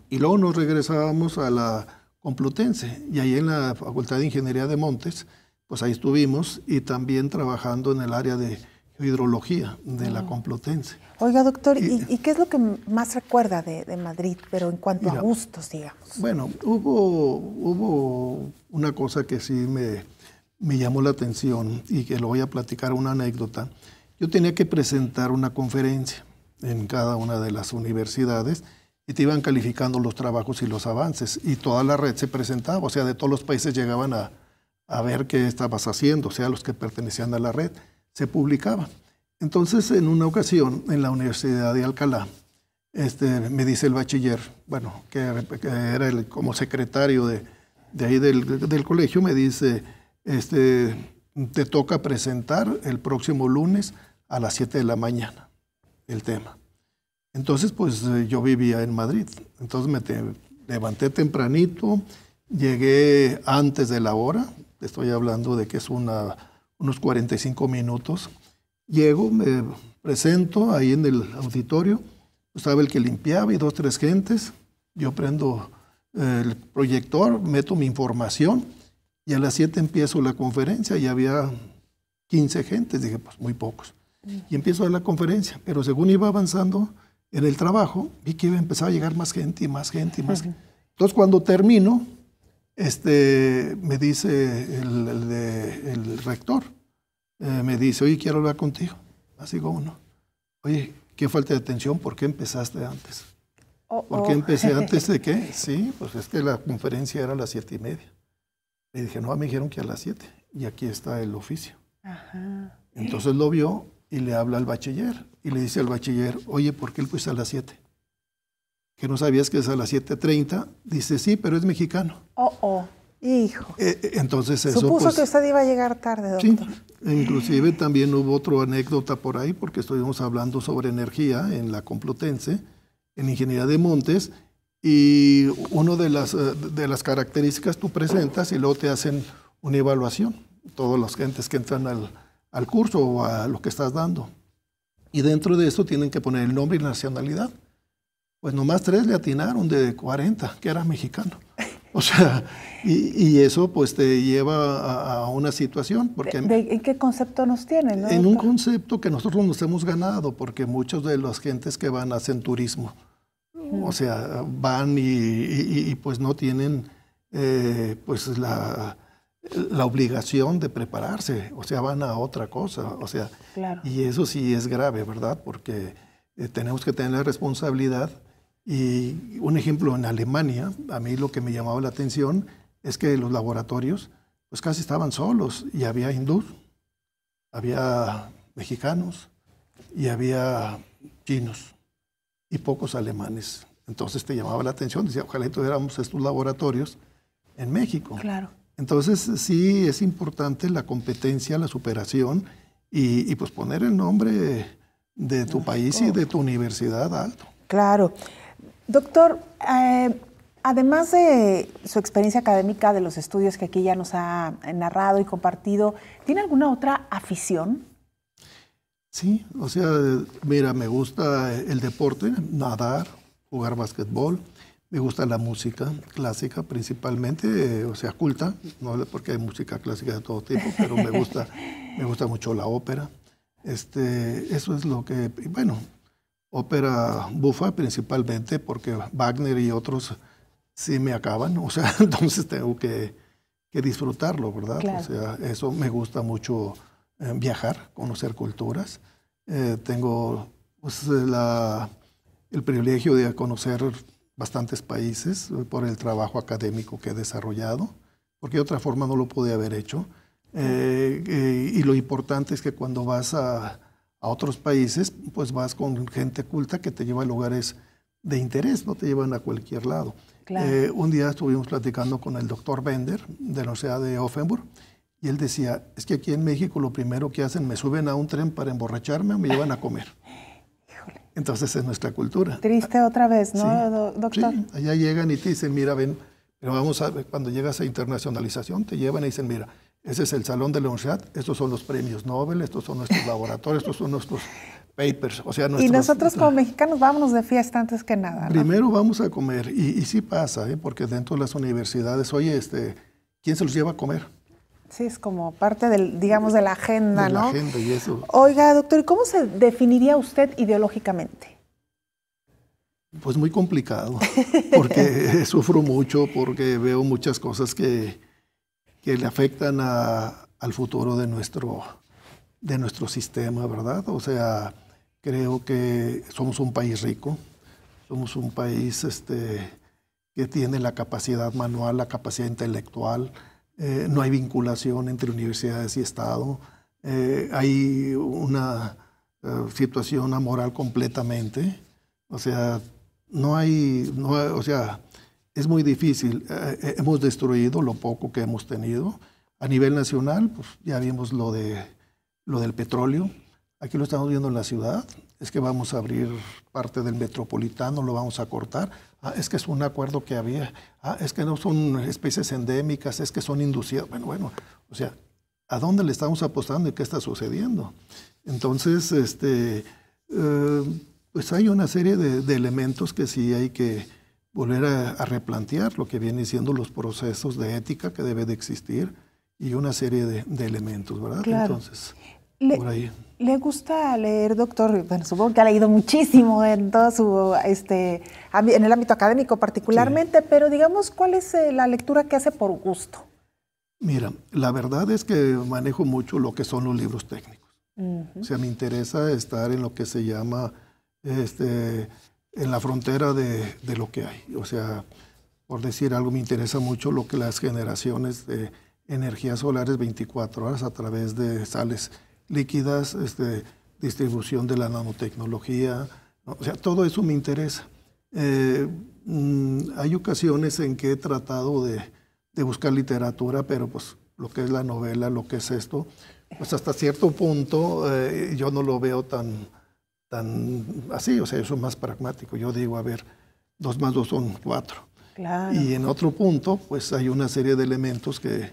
Y luego nos regresábamos a la Complutense. Y ahí en la Facultad de Ingeniería de Montes, pues ahí estuvimos y también trabajando en el área de hidrología de la ah. Complutense. Oiga, doctor, ¿y, qué es lo que más recuerda de, Madrid, pero en cuanto a gustos, digamos? Bueno, hubo, hubo una cosa que sí me, me llamó la atención y que lo voy a platicar una anécdota. Yo tenía que presentar una conferencia en cada una de las universidades y te iban calificando los trabajos y los avances y toda la red se presentaba, o sea, de todos los países llegaban a, a ver qué estabas haciendo, o sea, los que pertenecían a la red se publicaba. Entonces, en una ocasión, en la Universidad de Alcalá, este, me dice el bachiller, bueno, que, era el, como secretario de, ahí del, colegio, me dice, este, te toca presentar el próximo lunes a las 7 de la mañana el tema. Entonces, pues eh, yo vivía en Madrid, entonces me levanté tempranito, llegué antes de la hora, estoy hablando de que es una unos 45 minutos. Llego, me presento ahí en el auditorio, estaba el que limpiaba y dos, tres gentes. Yo prendo eh, el proyector, meto mi información y a las 7 empiezo la conferencia y había 15 gentes, dije, pues muy pocos. Y empiezo a la conferencia, pero según iba avanzando en el trabajo, vi que iba a empezar a llegar más gente y más gente y más. Entonces cuando termino, este, me dice el, rector, eh, me dice, oye, quiero hablar contigo. Así como no. Oye, qué falta de atención, ¿por qué empezaste antes? Oh, ¿Por qué oh. empecé (laughs) antes de qué? Sí, pues es que la conferencia era a las siete y media. Le dije, no, me dijeron que a las siete. Y aquí está el oficio. Entonces lo vio y le habla al bachiller. Y le dice al bachiller, oye, ¿por qué él puso a las siete? que no sabías que es a las 7.30, dice, sí, pero es mexicano. Oh, oh, hijo. Eh, eh, entonces eso... Supuso pues, que usted iba a llegar tarde, doctor. Sí, e inclusive también hubo otra anécdota por ahí, porque estuvimos hablando sobre energía en la Complutense, en Ingeniería de Montes, y una de las, eh, de las características tú presentas y luego te hacen una evaluación, todos los gentes que entran al, al curso o a lo que estás dando. Y dentro de eso tienen que poner el nombre y la nacionalidad pues nomás tres le atinaron de 40, que era mexicano. (laughs) O sea, y, eso pues te lleva a, una situación. Porque ¿De, en qué concepto nos tienen? en un concepto que nosotros nos hemos ganado, porque muchos de las gentes que van hacen turismo. Mm. O sea, van y, pues no tienen eh, pues la, obligación de prepararse, o sea, van a otra cosa, o sea, y eso sí es grave, ¿verdad? Porque eh, tenemos que tener la responsabilidad y un ejemplo, en Alemania, a mí lo que me llamaba la atención es que los laboratorios pues casi estaban solos y había hindús, había mexicanos y había chinos y pocos alemanes. Entonces te llamaba la atención, decía, ojalá tuviéramos estos laboratorios en México. Claro. Entonces sí es importante la competencia, la superación y, pues poner el nombre de tu país y de tu universidad alto. Claro. Doctor, eh, además de su experiencia académica, de los estudios que aquí ya nos ha narrado y compartido, ¿tiene alguna otra afición? Sí, o sea, mira, me gusta el deporte, nadar, jugar básquetbol, me gusta la música clásica principalmente, o sea, culta, no porque hay música clásica de todo tipo, pero me gusta, (laughs) me gusta mucho la ópera. Este, eso es lo que, bueno, ópera bufa principalmente porque Wagner y otros sí me acaban, o sea, (laughs) entonces tengo que, disfrutarlo, ¿verdad? O sea, eso me gusta mucho eh, viajar, conocer culturas. Eh, tengo pues, el privilegio de conocer bastantes países por el trabajo académico que he desarrollado, porque de otra forma no lo pude haber hecho. Eh, y lo importante es que cuando vas a, a otros países, pues vas con gente culta que te lleva a lugares de interés, no te llevan a cualquier lado. Eh, un día estuvimos platicando con el doctor Bender de la Universidad de Offenburg y él decía, es que aquí en México lo primero que hacen, me suben a un tren para emborracharme o me llevan a comer. (laughs) Entonces es nuestra cultura. Triste otra vez, ¿no, doctor? allá llegan y te dicen, mira, ven, pero vamos a ver, cuando llegas a internacionalización te llevan y dicen, mira, ese es el salón de la universidad, estos son los premios Nobel, estos son nuestros (laughs) laboratorios, estos son nuestros papers. O sea, y nosotros como (laughs) mexicanos vámonos de fiesta antes que nada. Primero vamos a comer, y, sí pasa, ¿eh? porque dentro de las universidades, oye, este, ¿quién se los lleva a comer? Sí, es como parte del, digamos, de la agenda, de la y eso. Oiga, doctor, ¿cómo se definiría usted ideológicamente? Pues muy complicado, porque (laughs) sufro mucho, porque veo muchas cosas que, que le afectan al futuro de nuestro, de nuestro sistema, ¿verdad? O sea, creo que somos un país rico, somos un país este, que tiene la capacidad manual, la capacidad intelectual, eh, no hay vinculación entre universidades y Estado, eh, hay una eh, situación amoral completamente, o sea, no hay, o sea, es muy difícil. Eh, eh, hemos destruido lo poco que hemos tenido. A nivel nacional, pues ya vimos lo, de, lo del petróleo. Aquí lo estamos viendo en la ciudad. Es que vamos a abrir parte del metropolitano, lo vamos a cortar. Ah, es que es un acuerdo que había. Ah, es que no son especies endémicas, es que son inducidas. Bueno, bueno, o sea, ¿a dónde le estamos apostando y qué está sucediendo? Entonces, este, eh, pues hay una serie de elementos que sí hay que volver a, replantear lo que vienen siendo los procesos de ética que debe de existir y una serie de, elementos, ¿verdad? Entonces, le, por ahí. ¿Le gusta leer, doctor? Bueno, supongo que ha leído muchísimo en todo su, este, en el ámbito académico particularmente, pero digamos, ¿cuál es eh, la lectura que hace por gusto? Mira, la verdad es que manejo mucho lo que son los libros técnicos. O sea, me interesa estar en lo que se llama este, en la frontera de, de, lo que hay. O sea, por decir algo, me interesa mucho lo que las generaciones de energías solares 24 horas a través de sales líquidas, este, distribución de la nanotecnología, o sea, todo eso me interesa. Eh, mm, hay ocasiones en que he tratado de, de, buscar literatura, pero pues lo que es la novela, lo que es esto, pues hasta cierto punto eh, yo no lo veo tan, tan así, o sea, eso es más pragmático. Yo digo, a ver, dos más dos son cuatro. Claro. Y en otro punto, pues hay una serie de elementos que,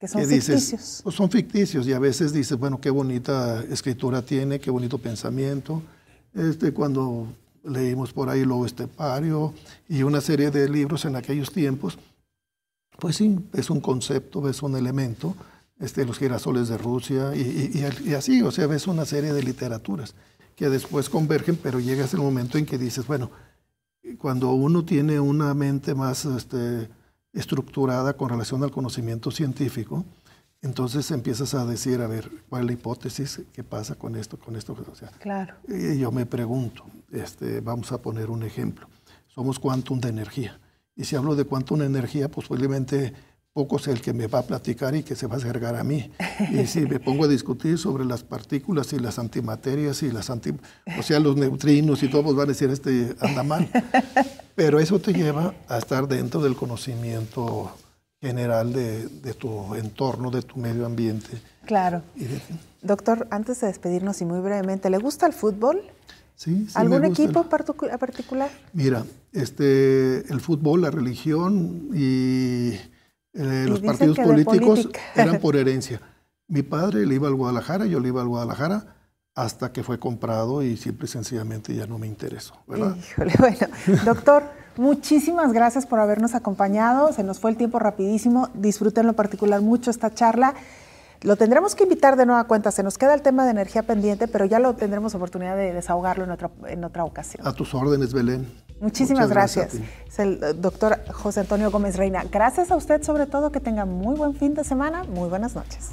que son ficticios. Pues son ficticios y a veces dices, bueno, qué bonita escritura tiene, qué bonito pensamiento. Este, cuando leímos por ahí Lobo Estepario y una serie de libros en aquellos tiempos, pues sí, es un concepto, es un elemento, este, los girasoles de Rusia y, y así, o sea, ves una serie de literaturas que después convergen, pero llegas el momento en que dices, bueno, cuando uno tiene una mente más este, estructurada con relación al conocimiento científico, entonces empiezas a decir, a ver, ¿cuál es la hipótesis? ¿Qué pasa con esto? Con esto? claro. Y yo me pregunto, este, vamos a poner un ejemplo. Somos quantum de energía. Y si hablo de quantum de energía, posiblemente poco es el que me va a platicar y que se va a acercar a mí. Y si me pongo a discutir sobre las partículas y las antimaterias y las anti, o sea, los neutrinos y todos van a decir, este anda mal. Pero eso te lleva a estar dentro del conocimiento general de, de tu entorno, de tu medio ambiente. Claro. Doctor, antes de despedirnos y muy brevemente, ¿le gusta el fútbol? Sí, sí ¿Algún equipo particular? Mira, este, el fútbol, la religión y eh, los partidos políticos (laughs) eran por herencia. Mi padre le iba al Guadalajara, yo le iba al Guadalajara hasta que fue comprado y siempre sencillamente ya no me interesó. ¿verdad? (laughs) bueno, doctor, muchísimas gracias por habernos acompañado. Se nos fue el tiempo rapidísimo. Disfruten lo particular mucho esta charla. Lo tendremos que invitar de nueva cuenta. Se nos queda el tema de energía pendiente, pero ya lo tendremos oportunidad de desahogarlo en otra, ocasión. A tus órdenes, Belén. Muchísimas gracias. gracias es el eh, doctor José Antonio Gómez Reina. Gracias a usted sobre todo, que tenga muy buen fin de semana, muy buenas noches.